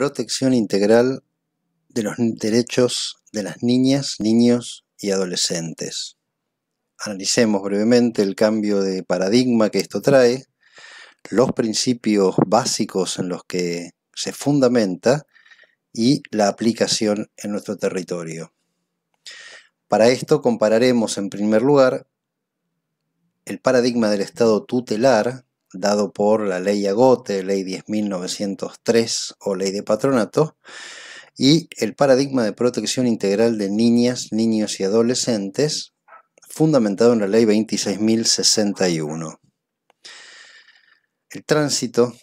protección integral de los derechos de las niñas, niños y adolescentes. Analicemos brevemente el cambio de paradigma que esto trae, los principios básicos en los que se fundamenta y la aplicación en nuestro territorio. Para esto compararemos en primer lugar el paradigma del Estado tutelar dado por la ley Agote, ley 10.903 o ley de patronato, y el paradigma de protección integral de niñas, niños y adolescentes, fundamentado en la ley 26.061. El tránsito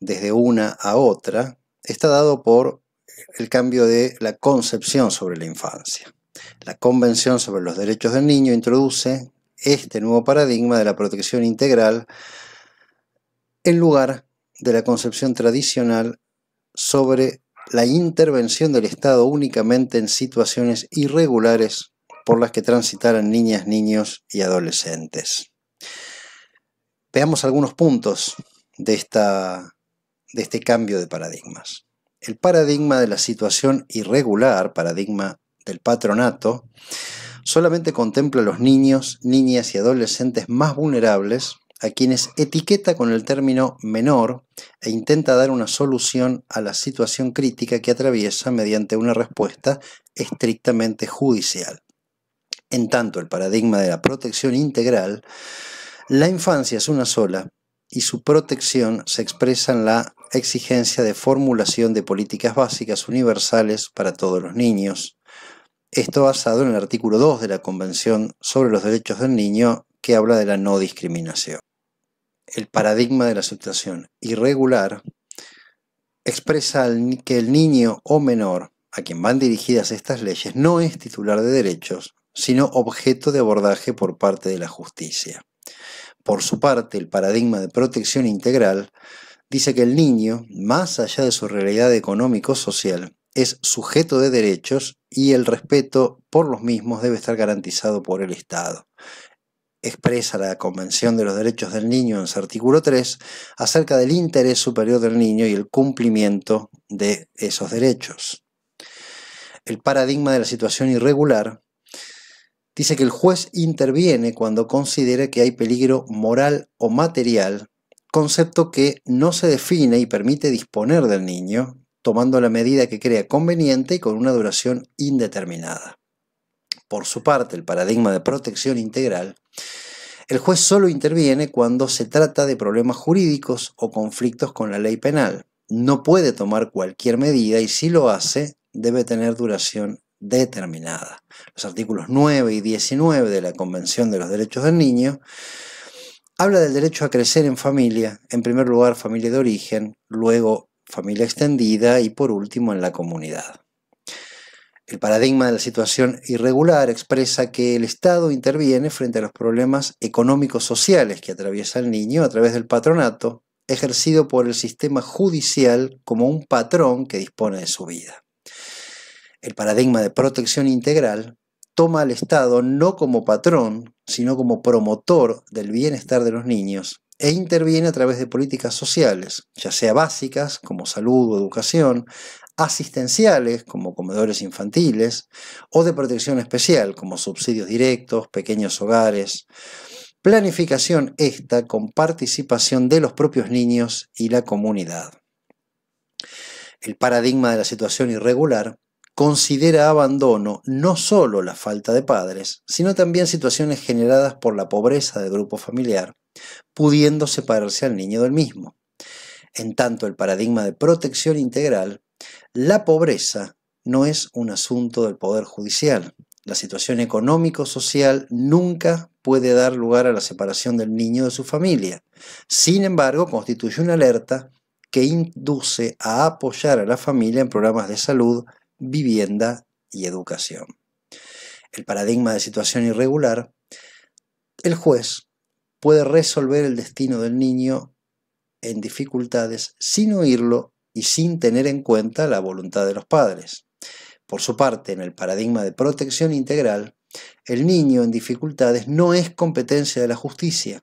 desde una a otra está dado por el cambio de la concepción sobre la infancia. La Convención sobre los Derechos del Niño introduce este nuevo paradigma de la protección integral en lugar de la concepción tradicional sobre la intervención del Estado únicamente en situaciones irregulares por las que transitaran niñas, niños y adolescentes. Veamos algunos puntos de, de este cambio de paradigmas. El paradigma de la situación irregular, paradigma del patronato, solamente contempla a los niños, niñas y adolescentes más vulnerables a quienes etiqueta con el término menor e intenta dar una solución a la situación crítica que atraviesa mediante una respuesta estrictamente judicial. En tanto, el paradigma de la protección integral, la infancia es una sola y su protección se expresa en la exigencia de formulación de políticas básicas universales para todos los niños. Esto basado en el artículo 2 de la Convención sobre los Derechos del Niño que habla de la no discriminación el paradigma de la situación irregular expresa que el niño o menor a quien van dirigidas estas leyes no es titular de derechos, sino objeto de abordaje por parte de la justicia. Por su parte, el paradigma de protección integral dice que el niño, más allá de su realidad económico-social, es sujeto de derechos y el respeto por los mismos debe estar garantizado por el Estado expresa la Convención de los Derechos del Niño en su artículo 3 acerca del interés superior del niño y el cumplimiento de esos derechos. El paradigma de la situación irregular dice que el juez interviene cuando considera que hay peligro moral o material, concepto que no se define y permite disponer del niño, tomando la medida que crea conveniente y con una duración indeterminada. Por su parte, el paradigma de protección integral, el juez solo interviene cuando se trata de problemas jurídicos o conflictos con la ley penal. No puede tomar cualquier medida y si lo hace, debe tener duración determinada. Los artículos 9 y 19 de la Convención de los Derechos del Niño habla del derecho a crecer en familia, en primer lugar familia de origen, luego familia extendida y por último en la comunidad. El paradigma de la situación irregular expresa que el Estado interviene frente a los problemas económicos sociales que atraviesa el niño a través del patronato, ejercido por el sistema judicial como un patrón que dispone de su vida. El paradigma de protección integral toma al Estado no como patrón, sino como promotor del bienestar de los niños e interviene a través de políticas sociales, ya sea básicas como salud o educación, asistenciales como comedores infantiles o de protección especial como subsidios directos, pequeños hogares, planificación esta con participación de los propios niños y la comunidad. El paradigma de la situación irregular considera abandono no solo la falta de padres, sino también situaciones generadas por la pobreza del grupo familiar, pudiendo separarse al niño del mismo. En tanto, el paradigma de protección integral la pobreza no es un asunto del Poder Judicial. La situación económico-social nunca puede dar lugar a la separación del niño de su familia. Sin embargo, constituye una alerta que induce a apoyar a la familia en programas de salud, vivienda y educación. El paradigma de situación irregular, el juez puede resolver el destino del niño en dificultades sin oírlo y sin tener en cuenta la voluntad de los padres. Por su parte, en el paradigma de protección integral, el niño en dificultades no es competencia de la justicia.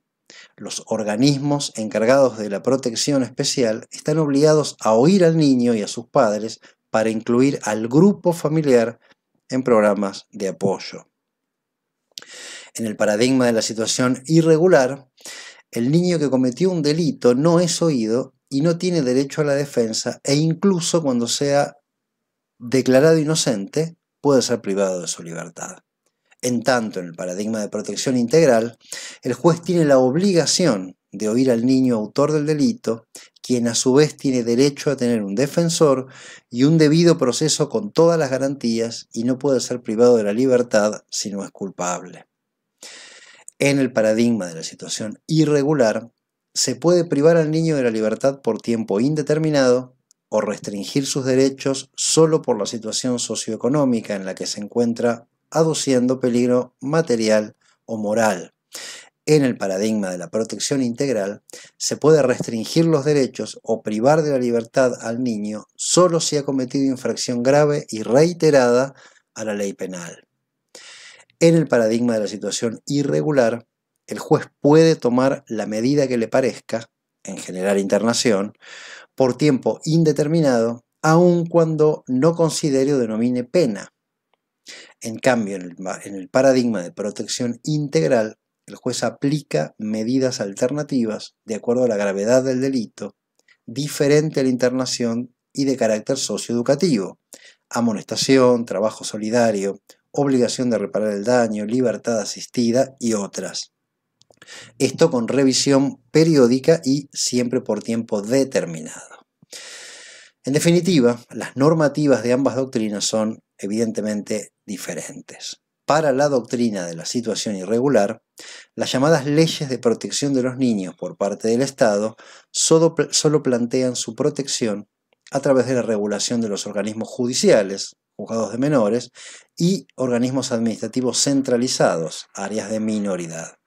Los organismos encargados de la protección especial están obligados a oír al niño y a sus padres para incluir al grupo familiar en programas de apoyo. En el paradigma de la situación irregular, el niño que cometió un delito no es oído y no tiene derecho a la defensa e incluso cuando sea declarado inocente puede ser privado de su libertad. En tanto, en el paradigma de protección integral, el juez tiene la obligación de oír al niño autor del delito, quien a su vez tiene derecho a tener un defensor y un debido proceso con todas las garantías y no puede ser privado de la libertad si no es culpable. En el paradigma de la situación irregular, se puede privar al niño de la libertad por tiempo indeterminado o restringir sus derechos solo por la situación socioeconómica en la que se encuentra, aduciendo peligro material o moral. En el paradigma de la protección integral, se puede restringir los derechos o privar de la libertad al niño solo si ha cometido infracción grave y reiterada a la ley penal. En el paradigma de la situación irregular, el juez puede tomar la medida que le parezca, en general internación, por tiempo indeterminado, aun cuando no considere o denomine pena. En cambio, en el, paradigma de protección integral, el juez aplica medidas alternativas de acuerdo a la gravedad del delito, diferente a la internación y de carácter socioeducativo. Amonestación, trabajo solidario, obligación de reparar el daño, libertad asistida y otras. Esto con revisión periódica y siempre por tiempo determinado. En definitiva, las normativas de ambas doctrinas son evidentemente diferentes. Para la doctrina de la situación irregular, las llamadas leyes de protección de los niños por parte del Estado solo, plantean su protección a través de la regulación de los organismos judiciales, juzgados de menores, y organismos administrativos centralizados, áreas de minoridad.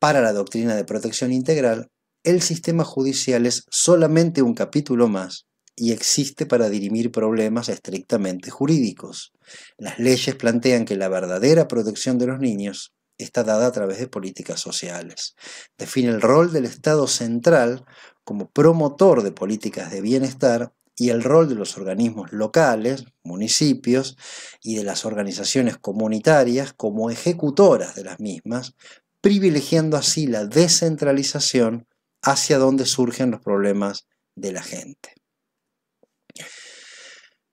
Para la doctrina de protección integral, el sistema judicial es solamente un capítulo más y existe para dirimir problemas estrictamente jurídicos. Las leyes plantean que la verdadera protección de los niños está dada a través de políticas sociales. Define el rol del Estado central como promotor de políticas de bienestar y el rol de los organismos locales, municipios y de las organizaciones comunitarias como ejecutoras de las mismas privilegiando así la descentralización hacia donde surgen los problemas de la gente.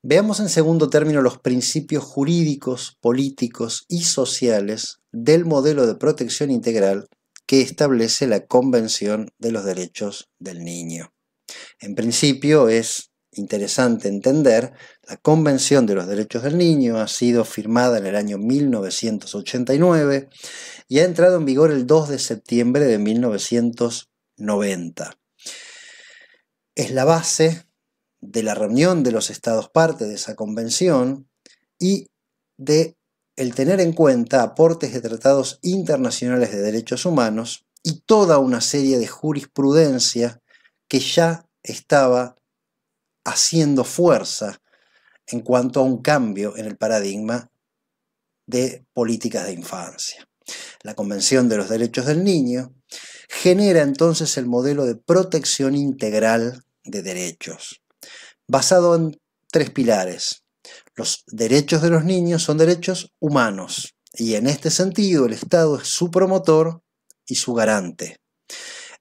Veamos en segundo término los principios jurídicos, políticos y sociales del modelo de protección integral que establece la Convención de los Derechos del Niño. En principio es interesante entender la Convención de los Derechos del Niño ha sido firmada en el año 1989 y ha entrado en vigor el 2 de septiembre de 1990. Es la base de la reunión de los estados parte de esa convención y de el tener en cuenta aportes de tratados internacionales de derechos humanos y toda una serie de jurisprudencia que ya estaba haciendo fuerza en cuanto a un cambio en el paradigma de políticas de infancia. La Convención de los Derechos del Niño genera entonces el modelo de protección integral de derechos, basado en tres pilares. Los derechos de los niños son derechos humanos y en este sentido el Estado es su promotor y su garante.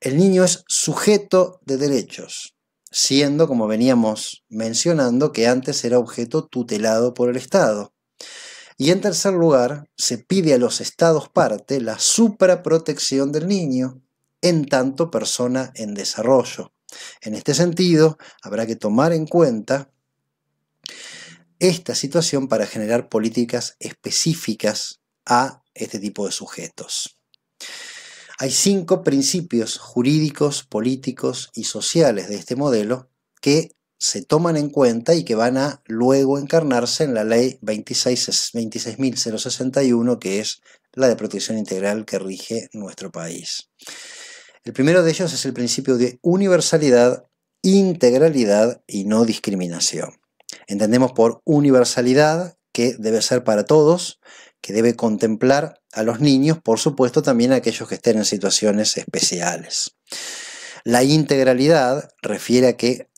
El niño es sujeto de derechos, siendo, como veníamos mencionando, que antes era objeto tutelado por el Estado. Y en tercer lugar, se pide a los estados parte la supraprotección del niño en tanto persona en desarrollo. En este sentido, habrá que tomar en cuenta esta situación para generar políticas específicas a este tipo de sujetos. Hay cinco principios jurídicos, políticos y sociales de este modelo que se toman en cuenta y que van a luego encarnarse en la ley 26.061, que es la de protección integral que rige nuestro país. El primero de ellos es el principio de universalidad, integralidad y no discriminación. Entendemos por universalidad que debe ser para todos que debe contemplar a los niños, por supuesto también a aquellos que estén en situaciones especiales. La integralidad refiere a que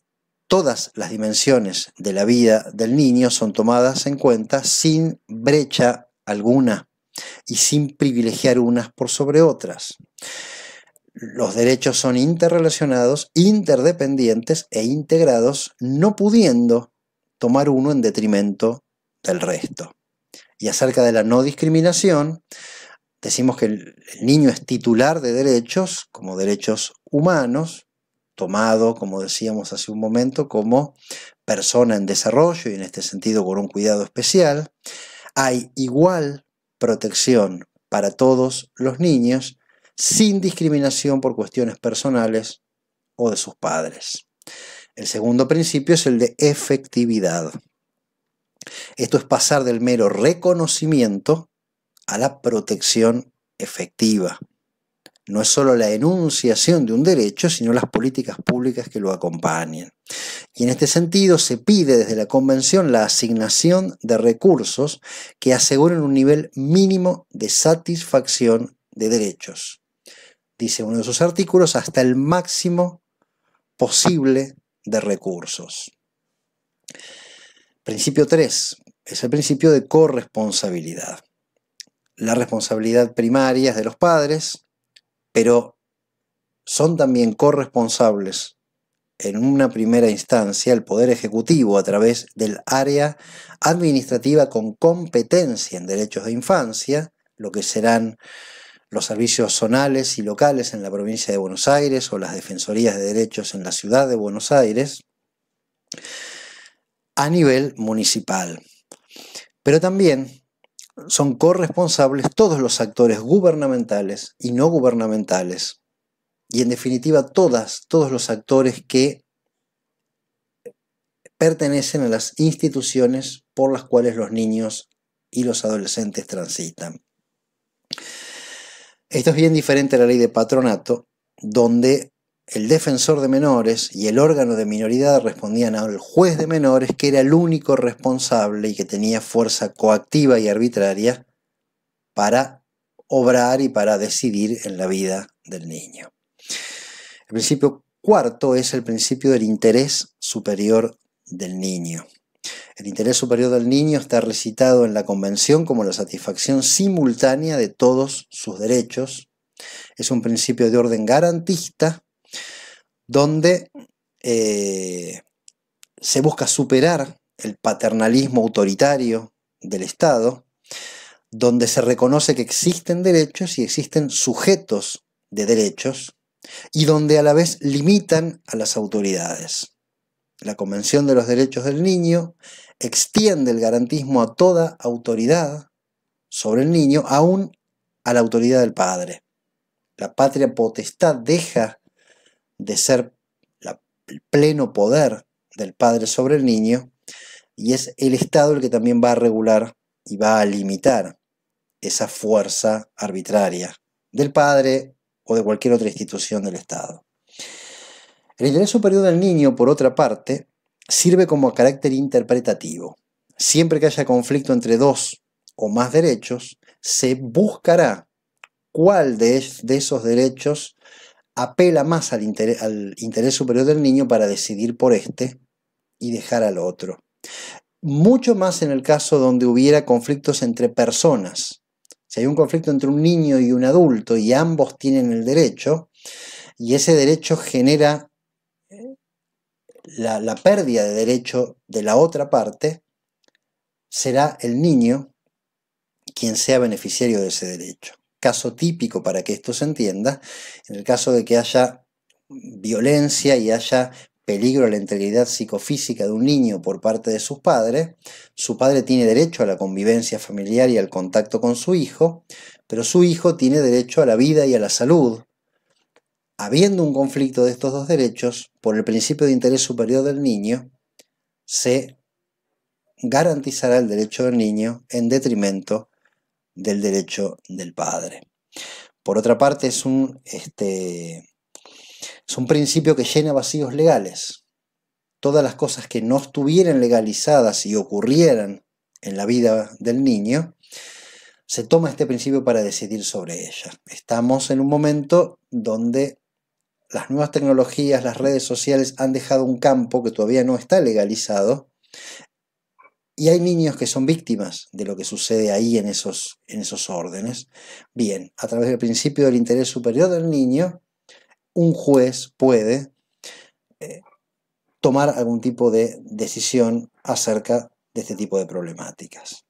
todas las dimensiones de la vida del niño son tomadas en cuenta sin brecha alguna y sin privilegiar unas por sobre otras. Los derechos son interrelacionados, interdependientes e integrados, no pudiendo tomar uno en detrimento del resto y acerca de la no discriminación, decimos que el, niño es titular de derechos como derechos humanos, tomado, como decíamos hace un momento, como persona en desarrollo y en este sentido con un cuidado especial. Hay igual protección para todos los niños sin discriminación por cuestiones personales o de sus padres. El segundo principio es el de efectividad. Esto es pasar del mero reconocimiento a la protección efectiva. No es solo la enunciación de un derecho, sino las políticas públicas que lo acompañen. Y en este sentido se pide desde la Convención la asignación de recursos que aseguren un nivel mínimo de satisfacción de derechos. Dice uno de sus artículos, hasta el máximo posible de recursos. Principio 3 es el principio de corresponsabilidad. La responsabilidad primaria es de los padres, pero son también corresponsables en una primera instancia el Poder Ejecutivo a través del área administrativa con competencia en derechos de infancia, lo que serán los servicios zonales y locales en la provincia de Buenos Aires o las defensorías de derechos en la ciudad de Buenos Aires a nivel municipal. Pero también son corresponsables todos los actores gubernamentales y no gubernamentales, y en definitiva todas, todos los actores que pertenecen a las instituciones por las cuales los niños y los adolescentes transitan. Esto es bien diferente a la ley de patronato, donde el defensor de menores y el órgano de minoridad respondían al juez de menores que era el único responsable y que tenía fuerza coactiva y arbitraria para obrar y para decidir en la vida del niño. El principio cuarto es el principio del interés superior del niño. El interés superior del niño está recitado en la Convención como la satisfacción simultánea de todos sus derechos. Es un principio de orden garantista donde eh, se busca superar el paternalismo autoritario del Estado, donde se reconoce que existen derechos y existen sujetos de derechos, y donde a la vez limitan a las autoridades. La Convención de los Derechos del Niño extiende el garantismo a toda autoridad sobre el niño, aún a la autoridad del padre. La patria potestad deja de ser el pleno poder del padre sobre el niño y es el Estado el que también va a regular y va a limitar esa fuerza arbitraria del padre o de cualquier otra institución del Estado. El interés superior del niño, por otra parte, sirve como carácter interpretativo. Siempre que haya conflicto entre dos o más derechos, se buscará cuál de, esos derechos apela más al interés, superior del niño para decidir por este y dejar al otro. Mucho más en el caso donde hubiera conflictos entre personas. Si hay un conflicto entre un niño y un adulto y ambos tienen el derecho, y ese derecho genera eh, la pérdida de derecho de la otra parte, será el niño quien sea beneficiario de ese derecho caso típico para que esto se entienda, en el caso de que haya violencia y haya peligro a la integridad psicofísica de un niño por parte de sus padres, su padre tiene derecho a la convivencia familiar y al contacto con su hijo, pero su hijo tiene derecho a la vida y a la salud. Habiendo un conflicto de estos dos derechos, por el principio de interés superior del niño, se garantizará el derecho del niño en detrimento del derecho del padre. Por otra parte, es un, este, principio que llena vacíos legales. Todas las cosas que no estuvieran legalizadas y ocurrieran en la vida del niño, se toma este principio para decidir sobre ellas. Estamos en un momento donde las nuevas tecnologías, las redes sociales han dejado un campo que todavía no está legalizado y hay niños que son víctimas de lo que sucede ahí en esos, en esos órdenes. Bien, a través del principio del interés superior del niño, un juez puede eh, tomar algún tipo de decisión acerca de este tipo de problemáticas.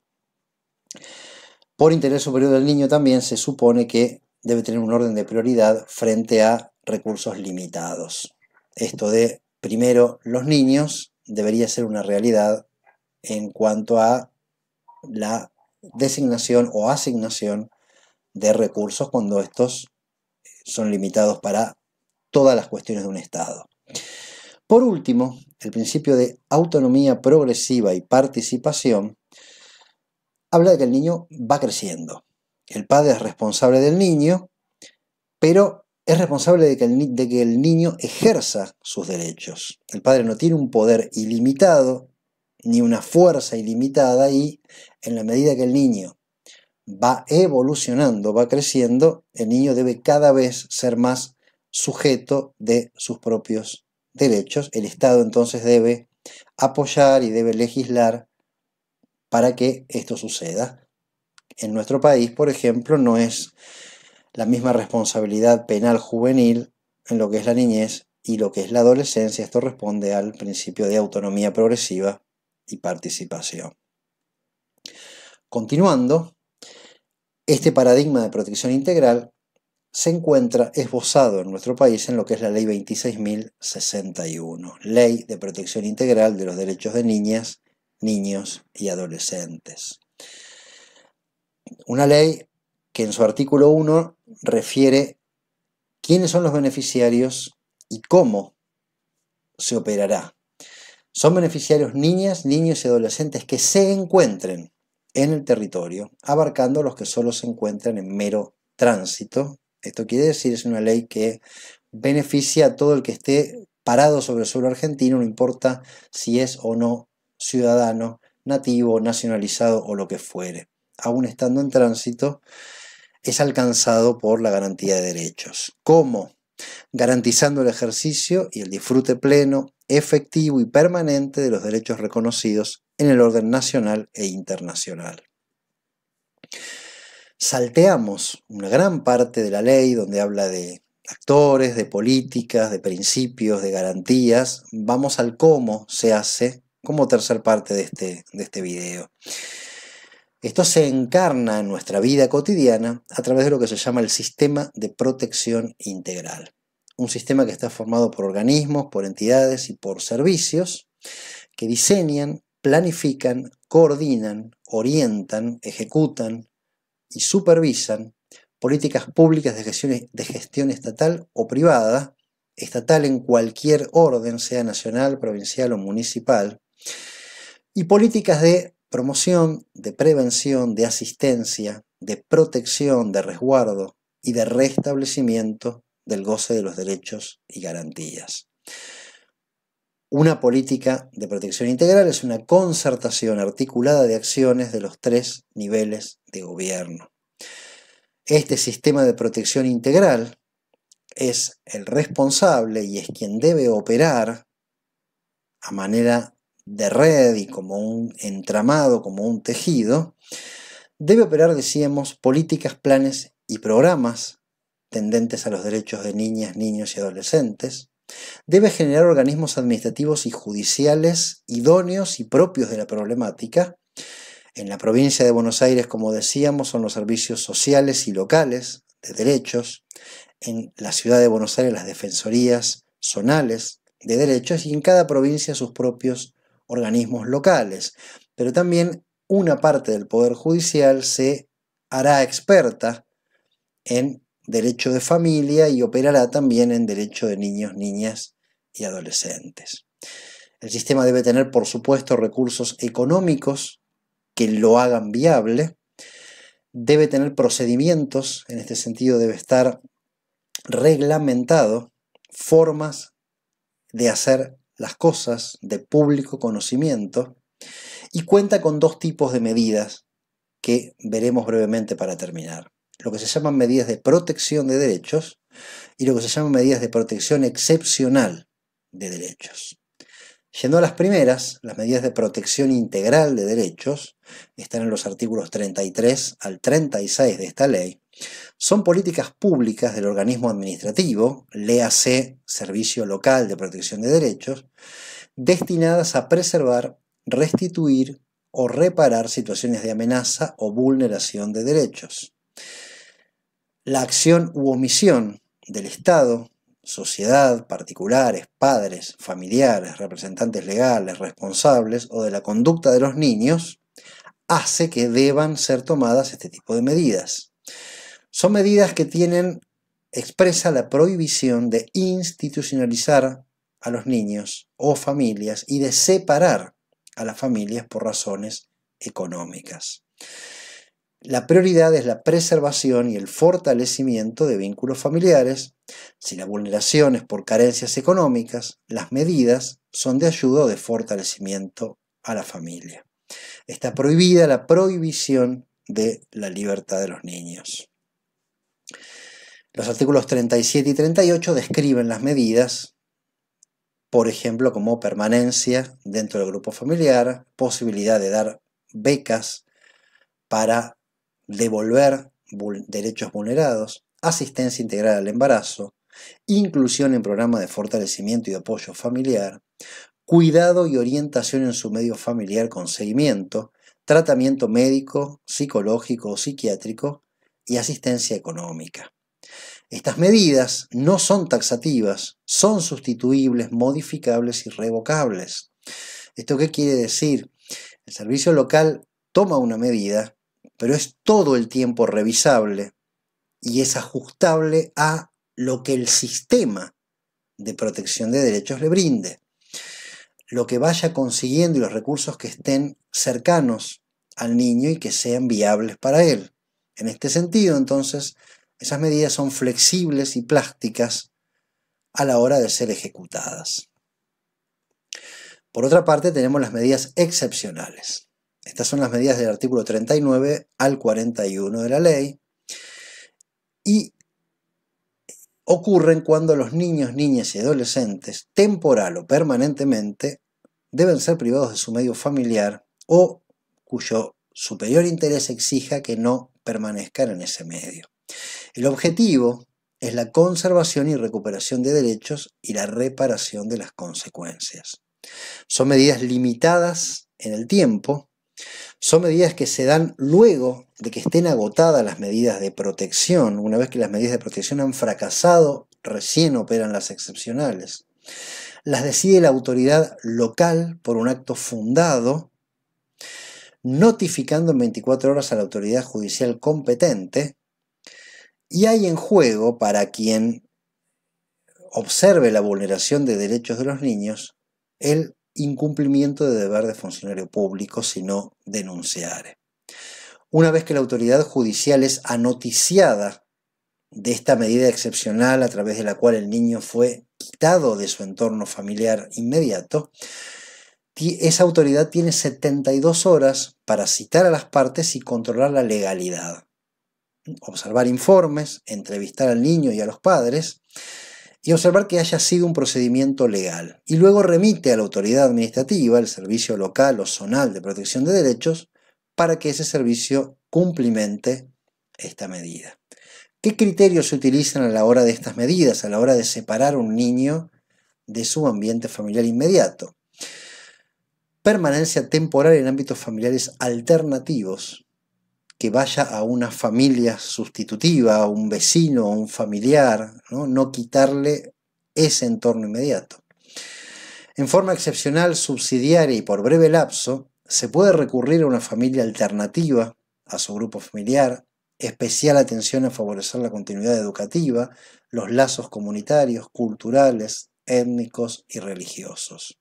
Por interés superior del niño también se supone que debe tener un orden de prioridad frente a recursos limitados. Esto de primero los niños debería ser una realidad en cuanto a la designación o asignación de recursos cuando estos son limitados para todas las cuestiones de un Estado. Por último, el principio de autonomía progresiva y participación habla de que el niño va creciendo. El padre es responsable del niño, pero es responsable de que, el, niño ejerza sus derechos. El padre no tiene un poder ilimitado ni una fuerza ilimitada y en la medida que el niño va evolucionando, va creciendo, el niño debe cada vez ser más sujeto de sus propios derechos. El Estado entonces debe apoyar y debe legislar para que esto suceda. En nuestro país, por ejemplo, no es la misma responsabilidad penal juvenil en lo que es la niñez y lo que es la adolescencia. Esto responde al principio de autonomía progresiva y participación. Continuando, este paradigma de protección integral se encuentra esbozado en nuestro país en lo que es la Ley 26.061, Ley de Protección Integral de los Derechos de Niñas, Niños y Adolescentes. Una ley que en su artículo 1 refiere quiénes son los beneficiarios y cómo se operará son beneficiarios niñas, niños y adolescentes que se encuentren en el territorio, abarcando a los que solo se encuentran en mero tránsito. Esto quiere decir, es una ley que beneficia a todo el que esté parado sobre el suelo argentino, no importa si es o no ciudadano, nativo, nacionalizado o lo que fuere. Aún estando en tránsito, es alcanzado por la garantía de derechos. ¿Cómo? Garantizando el ejercicio y el disfrute pleno efectivo y permanente de los derechos reconocidos en el orden nacional e internacional. Salteamos una gran parte de la ley donde habla de actores, de políticas, de principios, de garantías. Vamos al cómo se hace como tercer parte de este, de este video. Esto se encarna en nuestra vida cotidiana a través de lo que se llama el sistema de protección integral un sistema que está formado por organismos, por entidades y por servicios que diseñan, planifican, coordinan, orientan, ejecutan y supervisan políticas públicas de gestión, estatal o privada, estatal en cualquier orden, sea nacional, provincial o municipal, y políticas de promoción, de prevención, de asistencia, de protección, de resguardo y de restablecimiento del goce de los derechos y garantías. Una política de protección integral es una concertación articulada de acciones de los tres niveles de gobierno. Este sistema de protección integral es el responsable y es quien debe operar a manera de red y como un entramado, como un tejido, debe operar, decíamos, políticas, planes y programas tendentes a los derechos de niñas, niños y adolescentes, debe generar organismos administrativos y judiciales idóneos y propios de la problemática. En la provincia de Buenos Aires, como decíamos, son los servicios sociales y locales de derechos. En la ciudad de Buenos Aires, las defensorías zonales de derechos y en cada provincia sus propios organismos locales. Pero también una parte del Poder Judicial se hará experta en derecho de familia y operará también en derecho de niños, niñas y adolescentes. El sistema debe tener, por supuesto, recursos económicos que lo hagan viable. Debe tener procedimientos, en este sentido debe estar reglamentado, formas de hacer las cosas de público conocimiento y cuenta con dos tipos de medidas que veremos brevemente para terminar lo que se llaman medidas de protección de derechos y lo que se llaman medidas de protección excepcional de derechos. Yendo a las primeras, las medidas de protección integral de derechos, están en los artículos 33 al 36 de esta ley, son políticas públicas del organismo administrativo, LeaC Servicio Local de Protección de Derechos, destinadas a preservar, restituir o reparar situaciones de amenaza o vulneración de derechos la acción u omisión del Estado, sociedad, particulares, padres, familiares, representantes legales, responsables o de la conducta de los niños, hace que deban ser tomadas este tipo de medidas. Son medidas que tienen expresa la prohibición de institucionalizar a los niños o familias y de separar a las familias por razones económicas la prioridad es la preservación y el fortalecimiento de vínculos familiares. Si la vulneración es por carencias económicas, las medidas son de ayuda o de fortalecimiento a la familia. Está prohibida la prohibición de la libertad de los niños. Los artículos 37 y 38 describen las medidas, por ejemplo, como permanencia dentro del grupo familiar, posibilidad de dar becas para devolver derechos vulnerados, asistencia integral al embarazo, inclusión en programas de fortalecimiento y apoyo familiar, cuidado y orientación en su medio familiar con seguimiento, tratamiento médico, psicológico o psiquiátrico y asistencia económica. Estas medidas no son taxativas, son sustituibles, modificables y revocables. ¿Esto qué quiere decir? El servicio local toma una medida pero es todo el tiempo revisable y es ajustable a lo que el sistema de protección de derechos le brinde. Lo que vaya consiguiendo y los recursos que estén cercanos al niño y que sean viables para él. En este sentido, entonces, esas medidas son flexibles y plásticas a la hora de ser ejecutadas. Por otra parte, tenemos las medidas excepcionales. Estas son las medidas del artículo 39 al 41 de la ley. Y ocurren cuando los niños, niñas y adolescentes, temporal o permanentemente, deben ser privados de su medio familiar o cuyo superior interés exija que no permanezcan en ese medio. El objetivo es la conservación y recuperación de derechos y la reparación de las consecuencias. Son medidas limitadas en el tiempo son medidas que se dan luego de que estén agotadas las medidas de protección. Una vez que las medidas de protección han fracasado, recién operan las excepcionales. Las decide la autoridad local por un acto fundado, notificando en 24 horas a la autoridad judicial competente. Y hay en juego para quien observe la vulneración de derechos de los niños el incumplimiento de deber de funcionario público, sino denunciar. Una vez que la autoridad judicial es anoticiada de esta medida excepcional a través de la cual el niño fue quitado de su entorno familiar inmediato, esa autoridad tiene 72 horas para citar a las partes y controlar la legalidad. Observar informes, entrevistar al niño y a los padres, y observar que haya sido un procedimiento legal. Y luego remite a la autoridad administrativa, el servicio local o zonal de protección de derechos, para que ese servicio cumplimente esta medida. ¿Qué criterios se utilizan a la hora de estas medidas, a la hora de separar un niño de su ambiente familiar inmediato? Permanencia temporal en ámbitos familiares alternativos, que vaya a una familia sustitutiva, a un vecino, a un familiar, no, no quitarle ese entorno inmediato. En forma excepcional, subsidiaria y por breve lapso, se puede recurrir a una familia alternativa a su grupo familiar, especial atención a favorecer la continuidad educativa, los lazos comunitarios, culturales, étnicos y religiosos.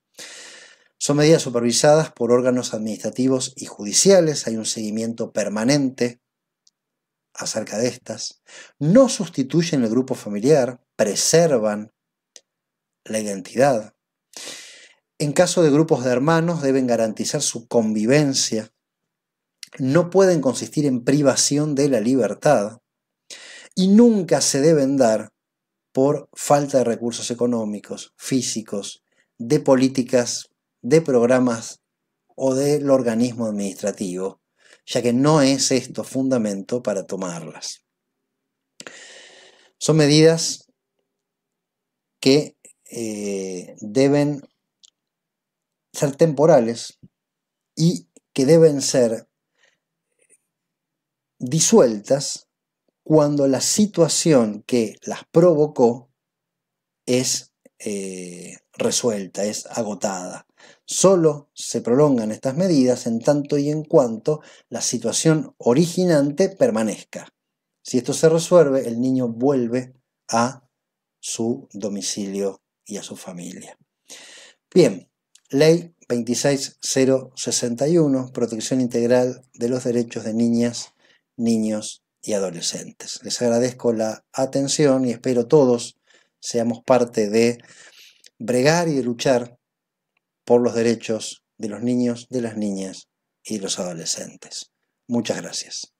Son medidas supervisadas por órganos administrativos y judiciales, hay un seguimiento permanente acerca de estas. No sustituyen el grupo familiar, preservan la identidad. En caso de grupos de hermanos deben garantizar su convivencia. No pueden consistir en privación de la libertad. Y nunca se deben dar por falta de recursos económicos, físicos, de políticas de programas o del organismo administrativo, ya que no es esto fundamento para tomarlas. Son medidas que eh, deben ser temporales y que deben ser disueltas cuando la situación que las provocó es eh, resuelta, es agotada. Solo se prolongan estas medidas en tanto y en cuanto la situación originante permanezca. Si esto se resuelve, el niño vuelve a su domicilio y a su familia. Bien, ley 26061, protección integral de los derechos de niñas, niños y adolescentes. Les agradezco la atención y espero todos seamos parte de bregar y de luchar por los derechos de los niños, de las niñas y de los adolescentes. Muchas gracias.